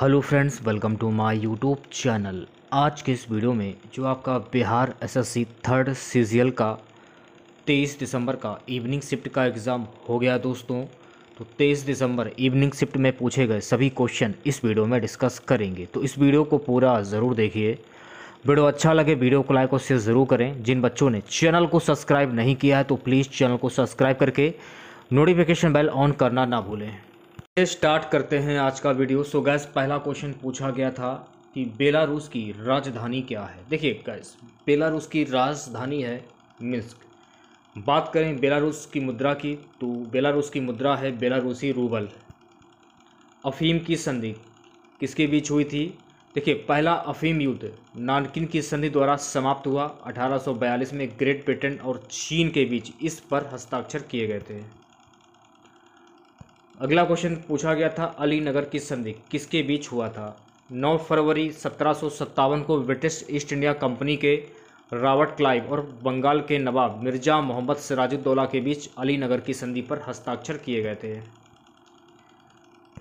hello friends welcome to my YouTube channel आज के इस वीडियो में जो आपका बिहार एसएससी थर्ड सीजियल का 23 दिसंबर का इवनिंग शिफ्ट का एग्ज़ाम हो गया दोस्तों तो 23 दिसंबर इवनिंग शिफ्ट में पूछे गए सभी क्वेश्चन इस वीडियो में डिस्कस करेंगे तो इस वीडियो को पूरा ज़रूर देखिए वीडियो अच्छा लगे वीडियो को लाइक और शेयर ज़रूर करें जिन बच्चों ने चैनल को सब्सक्राइब नहीं किया है तो प्लीज़ चैनल को सब्सक्राइब करके नोटिफिकेशन बेल ऑन करना ना भूलें स्टार्ट करते हैं आज का वीडियो सो गैस पहला क्वेश्चन पूछा गया था कि बेलारूस की राजधानी क्या है देखिए गैस बेलारूस की राजधानी है मिस्क बात करें बेलारूस की मुद्रा की तो बेलारूस की मुद्रा है बेलारूसी रूबल अफीम की संधि किसके बीच हुई थी देखिए पहला अफीम युद्ध नानकिन की संधि द्वारा समाप्त हुआ 1842 में ग्रेट ब्रिटेन और चीन के बीच इस पर हस्ताक्षर किए गए थे अगला क्वेश्चन पूछा गया था अली नगर की संधि किसके बीच हुआ था 9 फरवरी सत्रह को ब्रिटिश ईस्ट इंडिया कंपनी के रॉबर्ट क्लाइव और बंगाल के नवाब मिर्जा मोहम्मद सिराजुद्दौला के बीच अली नगर की संधि पर हस्ताक्षर किए गए थे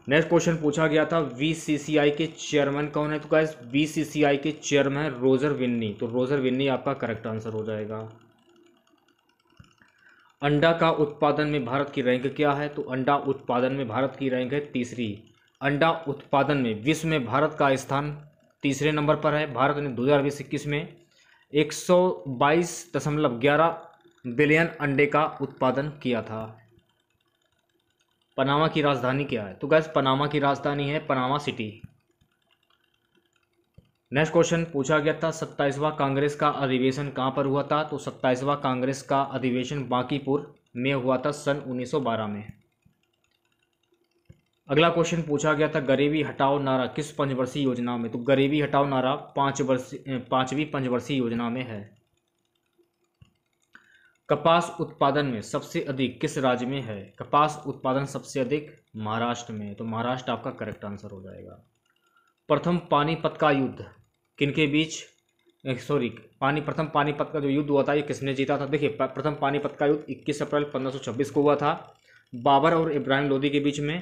नेक्स्ट क्वेश्चन पूछा गया था बीसीसीआई के चेयरमैन कौन है तो क्या बीसीसीआई के चेयरमैन रोजर विन्नी तो रोजर विन्नी आपका करेक्ट आंसर हो जाएगा अंडा का उत्पादन में भारत की रैंक क्या है तो अंडा उत्पादन में भारत की रैंक है तीसरी अंडा उत्पादन में विश्व में भारत का स्थान तीसरे नंबर पर है भारत ने दो हज़ार इक्कीस में एक सौ बाईस दशमलव ग्यारह बिलियन अंडे का उत्पादन किया था पनामा की राजधानी क्या है तो गैस पनामा की राजधानी है पनामा सिटी नेक्स्ट क्वेश्चन पूछा गया था सत्ताईसवा कांग्रेस का अधिवेशन कहाँ पर हुआ था तो सत्ताईसवा कांग्रेस का अधिवेशन बांकीपुर में हुआ था सन 1912 में अगला क्वेश्चन पूछा गया था गरीबी हटाओ नारा किस पंचवर्षीय योजना में तो गरीबी हटाओ नारा पांच वर्ष पांचवी पंचवर्षीय योजना में है कपास उत्पादन में सबसे अधिक किस राज्य में है कपास उत्पादन सबसे अधिक महाराष्ट्र में तो महाराष्ट्र आपका करेक्ट आंसर हो जाएगा प्रथम पानीपत का युद्ध किनके बीच सॉरी पानी प्रथम पानीपत का जो युद्ध हुआ था ये किसने जीता था देखिए प्रथम पानीपत का युद्ध 21 अप्रैल 1526 को हुआ था बाबर और इब्राहिम लोदी के बीच में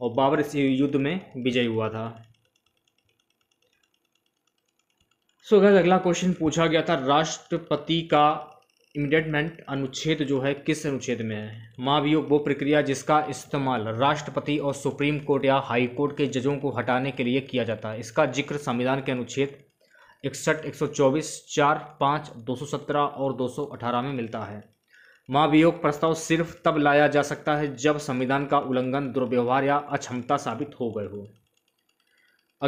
और बाबर इस युद्ध में विजयी हुआ था सो so, अगला क्वेश्चन पूछा गया था राष्ट्रपति का इमिडेटमेंट अनुच्छेद जो है किस अनुच्छेद में है महाभियोग वो प्रक्रिया जिसका इस्तेमाल राष्ट्रपति और सुप्रीम कोर्ट या हाई कोर्ट के जजों को हटाने के लिए किया जाता है इसका जिक्र संविधान के अनुच्छेद इकसठ एक सौ चौबीस चार पाँच दो सौ सत्रह और दो सौ अठारह में मिलता है महाभियोग प्रस्ताव सिर्फ तब लाया जा सकता है जब संविधान का उल्लंघन दुर्व्यवहार या अक्षमता साबित हो गए हो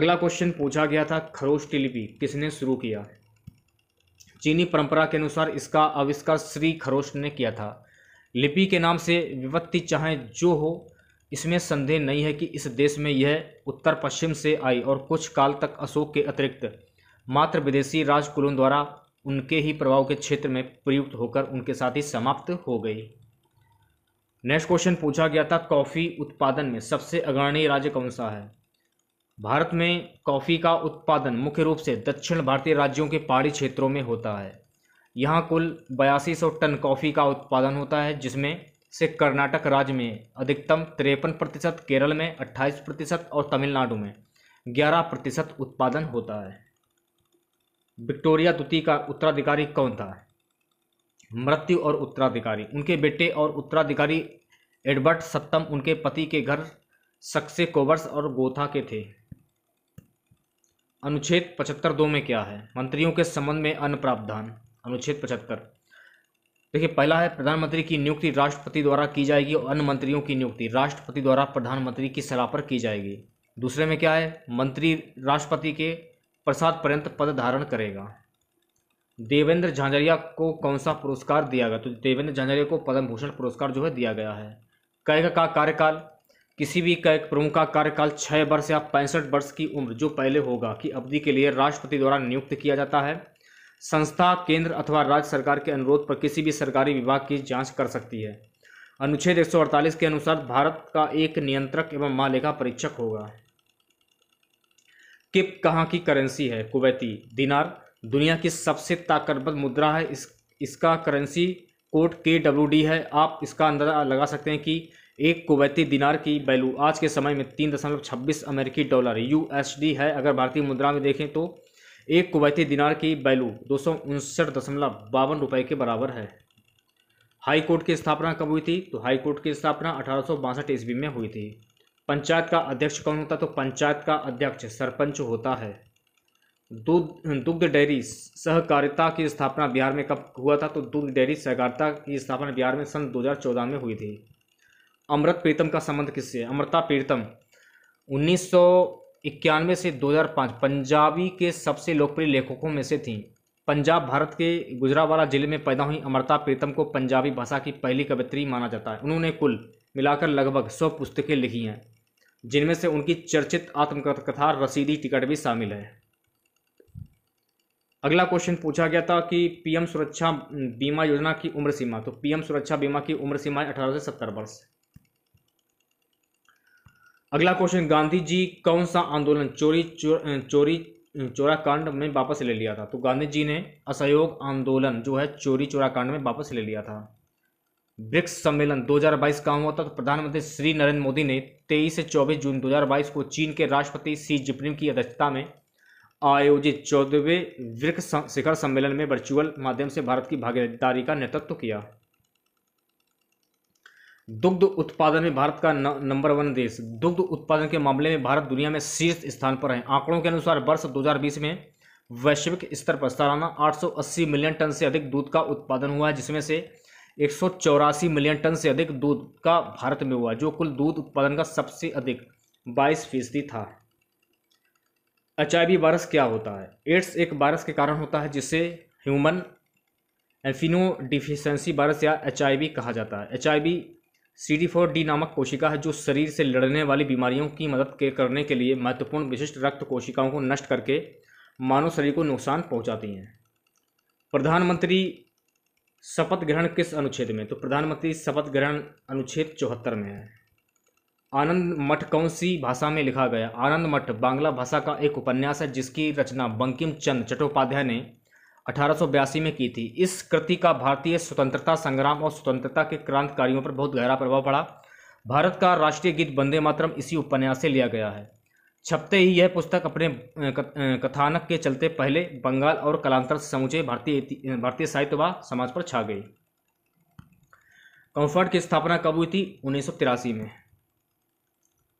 अगला क्वेश्चन पूछा गया था खरोश लिपि किसने शुरू किया चीनी परंपरा के अनुसार इसका आविष्कार श्री खरोश ने किया था लिपि के नाम से विपत्ति चाहे जो हो इसमें संदेह नहीं है कि इस देश में यह उत्तर पश्चिम से आई और कुछ काल तक अशोक के अतिरिक्त मात्र विदेशी राजकुलों द्वारा उनके ही प्रभाव के क्षेत्र में प्रयुक्त होकर उनके साथ ही समाप्त हो गई नेक्स्ट क्वेश्चन पूछा गया था कॉफ़ी उत्पादन में सबसे अग्रणी राज्य कौन सा है भारत में कॉफ़ी का उत्पादन मुख्य रूप से दक्षिण भारतीय राज्यों के पहाड़ी क्षेत्रों में होता है यहाँ कुल बयासी सौ टन कॉफ़ी का उत्पादन होता है जिसमें से कर्नाटक राज्य में अधिकतम तिरपन प्रतिशत केरल में अट्ठाईस प्रतिशत और तमिलनाडु में ग्यारह प्रतिशत उत्पादन होता है विक्टोरिया द्वितीय का उत्तराधिकारी कौन था मृत्यु और उत्तराधिकारी उनके बेटे और उत्तराधिकारी एडवर्ड सप्तम उनके पति के घर सक्से कोवर्स और गोथा के थे अनुच्छेद पचहत्तर दो में क्या है मंत्रियों के संबंध में अन्य प्रावधान अनुच्छेद पचहत्तर देखिए पहला है प्रधानमंत्री की नियुक्ति राष्ट्रपति द्वारा की जाएगी और अन्य मंत्रियों की नियुक्ति राष्ट्रपति द्वारा प्रधानमंत्री की सलाह पर की जाएगी दूसरे में क्या है मंत्री राष्ट्रपति के प्रसाद पर्यंत पद धारण करेगा देवेंद्र झांझरिया को कौन सा पुरस्कार दिया गया तो देवेंद्र झांझरिया को पद्म भूषण पुरस्कार जो है दिया गया है कैग का कार्यकाल किसी भी कैग प्रमुख का कार्यकाल छः वर्ष या पैंसठ वर्ष की उम्र जो पहले होगा की अवधि के लिए राष्ट्रपति द्वारा नियुक्त किया जाता है संस्था केंद्र अथवा राज्य सरकार के अनुरोध पर किसी भी सरकारी विभाग की जांच कर सकती है अनुच्छेद 148 के अनुसार भारत का एक नियंत्रक एवं महालेखा परीक्षक होगा किप कहाँ की करेंसी है कुवैती दिनार दुनिया की सबसे ताकतवर मुद्रा है इस इसका currency code K W D है आप इसका अंदाजा लगा सकते हैं कि एक कुवैती दिनार की वैल्यू आज के समय में तीन दशमलव छब्बीस अमेरिकी डॉलर यू एस डी है अगर भारतीय मुद्रा में देखें तो एक कुवैती दिनार की वैल्यू दो सौ उनसठ दशमलव बावन रुपये के बराबर है हाई कोर्ट की स्थापना कब हुई थी तो हाई कोर्ट की स्थापना अठारह सौ बासठ ईस्वी में हुई थी पंचायत का अध्यक्ष कौन होता है तो पंचायत का अध्यक्ष सरपंच होता है दूध दुग्ध डेयरी सहकारिता की स्थापना बिहार में कब हुआ था तो दुग्ध डेयरी सहकारिता की स्थापना बिहार में सन 2014 में हुई थी अमृत प्रीतम का संबंध किससे अमृता प्रीतम उन्नीस इक्यानवे से 2005 पंजाबी के सबसे लोकप्रिय लेखकों में से थी पंजाब भारत के गुजरावाला जिले में पैदा हुई अमृता प्रीतम को पंजाबी भाषा की पहली कवित्री माना जाता है उन्होंने कुल मिलाकर लगभग सौ पुस्तकें लिखी हैं जिनमें से उनकी चर्चित आत्मकथा रसीदी टिकट भी शामिल है अगला क्वेश्चन पूछा गया था कि पीएम सुरक्षा बीमा योजना की उम्र सीमा तो पीएम सुरक्षा बीमा की उम्र सीमा है अठारह से सत्तर वर्ष अगला क्वेश्चन गांधी जी कौन सा आंदोलन चोरी चोर, चोरी चोरा कांड में वापस ले लिया था तो गांधी जी ने असहयोग आंदोलन जो है चोरी चोरा कांड में वापस ले लिया था ब्रिक्स सम्मेलन 2022 कहा हुआ था तो प्रधानमंत्री श्री नरेंद्र मोदी ने 23 से 24 जून 2022 को चीन के राष्ट्रपति सी जिनपिंग की अध्यक्षता में आयोजित चौदहवें ब्रिक्स शिखर सम्मेलन में वर्चुअल माध्यम से भारत की भागीदारी का नेतृत्व किया दुग्ध उत्पादन में भारत का नंबर वन देश दुग्ध उत्पादन के मामले में भारत दुनिया में शीर्ष स्थान पर है आंकड़ों के अनुसार वर्ष 2020 में वैश्विक स्तर पर सालाना 880 मिलियन टन से अधिक दूध का उत्पादन हुआ है जिसमें से एक मिलियन टन से अधिक दूध का भारत में हुआ जो कुल दूध उत्पादन का सबसे अधिक बाईस फीसदी था एच आई वायरस क्या होता है एड्स एक वायरस के कारण होता है जिसे ह्यूमन एफिनोडिफिशेंसी डिफिशेंसी वायरस या एच कहा जाता है H C D four D नामक कोशिका है जो शरीर से लड़ने वाली बीमारियों की मदद के करने के लिए महत्वपूर्ण विशिष्ट रक्त कोशिकाओं को नष्ट करके मानव शरीर को नुकसान पहुंचाती हैं प्रधानमंत्री शपथ ग्रहण किस अनुच्छेद में तो प्रधानमंत्री शपथ ग्रहण अनुच्छेद चौहत्तर में है आनंद मठ कौन सी भाषा में लिखा गया आनंद मठ बांग्ला भाषा का एक उपन्यास है जिसकी रचना बंकिम चंद चट्टोपाध्याय ने अठारह में की थी इस कृति का भारतीय स्वतंत्रता संग्राम और स्वतंत्रता के क्रांतकारियों पर बहुत गहरा प्रभाव पड़ा भारत का राष्ट्रीय गीत बंदे मातरम इसी उपन्यास से लिया गया है छपते ही यह पुस्तक अपने कथानक के चलते पहले बंगाल और कलांतर समूचे भारतीय भारतीय साहित्य व समाज पर छा गई कंफर्ट की स्थापना कब हुई थी उन्नीस में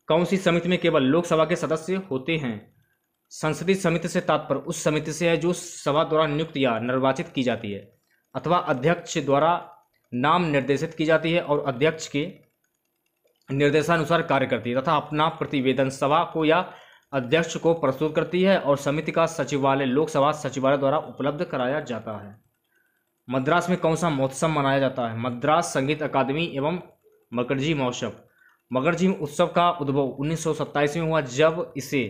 कौन सी समिति में केवल लोकसभा के सदस्य होते हैं संसदीय समिति से तात्पर्य उस समिति से है जो सभा द्वारा नियुक्त या निर्वाचित की जाती है अथवा अध्यक्ष द्वारा नाम निर्देशित की जाती है और अध्यक्ष के निर्देशानुसार कार्य करती है तथा अपना प्रतिवेदन सभा को या अध्यक्ष को प्रस्तुत करती है और समिति का सचिवालय लोकसभा सचिवालय द्वारा उपलब्ध कराया जाता है मद्रास में कौन सा महोत्सव मनाया जाता है मद्रास संगीत अकादमी एवं मकरजी महोत्सव मकरजी उत्सव का उद्भव उन्नीस में हुआ जब इसे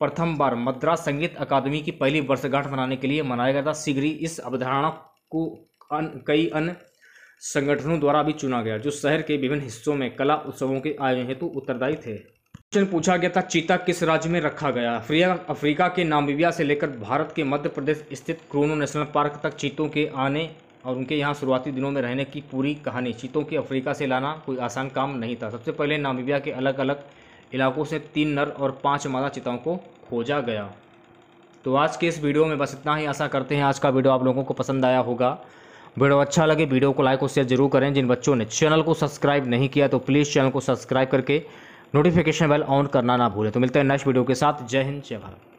प्रथम बार मद्रास संगीत अकादमी की पहली वर्षगांठ मनाने के लिए मनाया गया था शीघ्र ही इस अवधारणा को अन, कई अन्य संगठनों द्वारा भी चुना गया जो शहर के विभिन्न हिस्सों में कला उत्सवों के आयोजन हेतु उत्तरदायी थे क्वेश्चन पूछा गया था चीता किस राज्य में रखा गया अफ्रीका अफ्रीका के नामीबिया से लेकर भारत के मध्य प्रदेश स्थित क्रोनो नेशनल पार्क तक चीतों के आने और उनके यहाँ शुरुआती दिनों में रहने की पूरी कहानी चीतों के अफ्रीका से लाना कोई आसान काम नहीं था सबसे पहले नामीबिया के अलग अलग इलाकों से तीन नर और पाँच मादा चिताओं को खोजा गया तो आज के इस वीडियो में बस इतना ही आशा करते हैं आज का वीडियो आप लोगों को पसंद आया होगा वीडियो अच्छा लगे वीडियो को लाइक और शेयर जरूर करें जिन बच्चों ने चैनल को सब्सक्राइब नहीं किया तो प्लीज़ चैनल को सब्सक्राइब करके नोटिफिकेशन बेल ऑन करना ना भूलें तो मिलते हैं नेक्स्ट वीडियो के साथ जय हिंद जय भारत